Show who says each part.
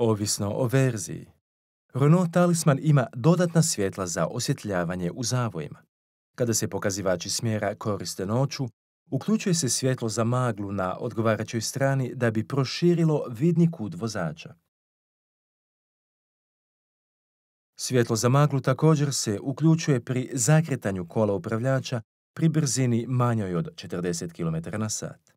Speaker 1: Ovisno o verziji, Renault Talisman ima dodatna svjetla za osjetljavanje u zavojima. Kada se pokazivači smjera koriste noću, uključuje se svjetlo za maglu na odgovarajućoj strani da bi proširilo vidni kut vozača. Svjetlo za maglu također se uključuje pri zakretanju kola upravljača pri brzini manjoj od 40 km na sat.